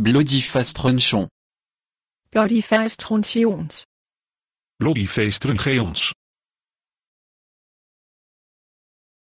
Bloody Bloody Bloody Bloedifestruncheons. Bloedifestruncheons.